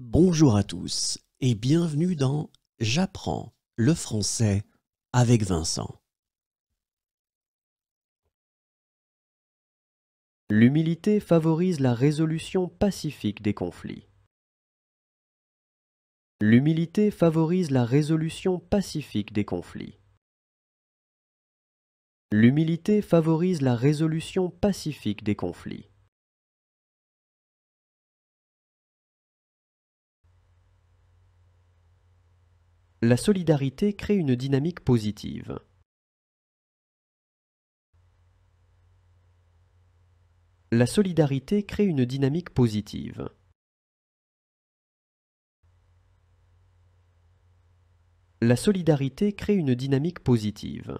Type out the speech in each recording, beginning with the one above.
Bonjour à tous et bienvenue dans J'apprends le français avec Vincent. L'humilité favorise la résolution pacifique des conflits. L'humilité favorise la résolution pacifique des conflits. L'humilité favorise la résolution pacifique des conflits. la solidarité crée une dynamique positive. La solidarité crée une dynamique positive. La solidarité crée une dynamique positive.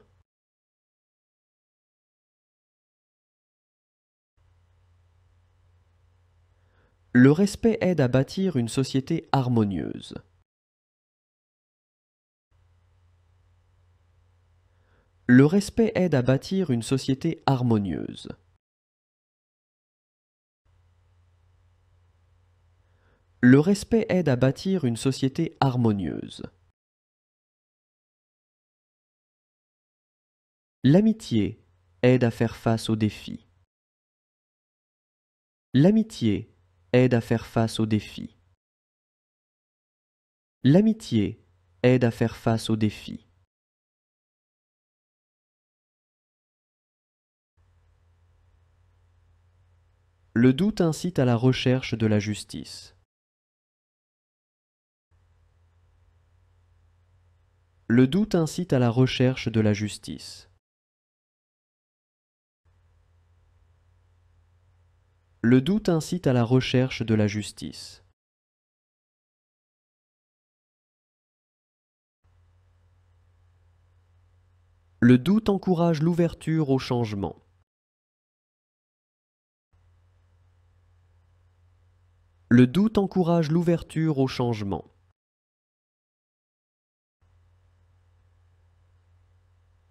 Le respect aide à bâtir une société harmonieuse. Le respect aide à bâtir une société harmonieuse. Le respect aide à bâtir une société harmonieuse. L'amitié aide à faire face aux défis. L'amitié aide à faire face aux défis. L'amitié aide à faire face aux défis. Le doute incite à la recherche de la justice. Le doute incite à la recherche de la justice. Le doute incite à la recherche de la justice. Le doute encourage l'ouverture au changement. Le doute encourage l'ouverture au changement.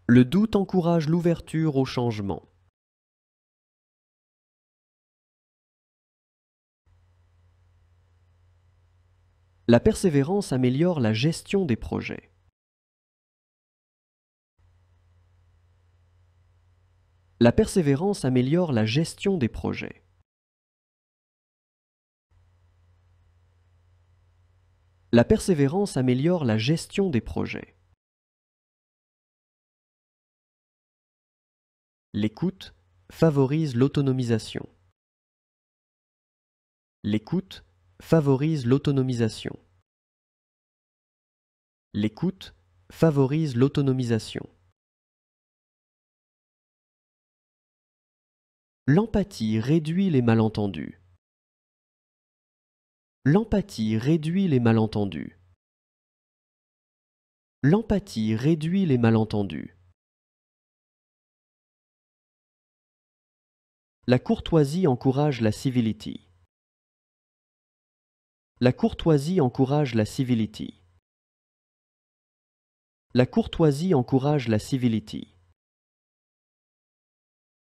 Le doute encourage l'ouverture au changement. La persévérance améliore la gestion des projets. La persévérance améliore la gestion des projets. La persévérance améliore la gestion des projets. L'écoute favorise l'autonomisation. L'écoute favorise l'autonomisation. L'écoute favorise l'autonomisation. L'empathie réduit les malentendus. L'empathie réduit les malentendus. L'empathie réduit les malentendus. La courtoisie encourage la civility. La courtoisie encourage la civility. La courtoisie encourage la civility.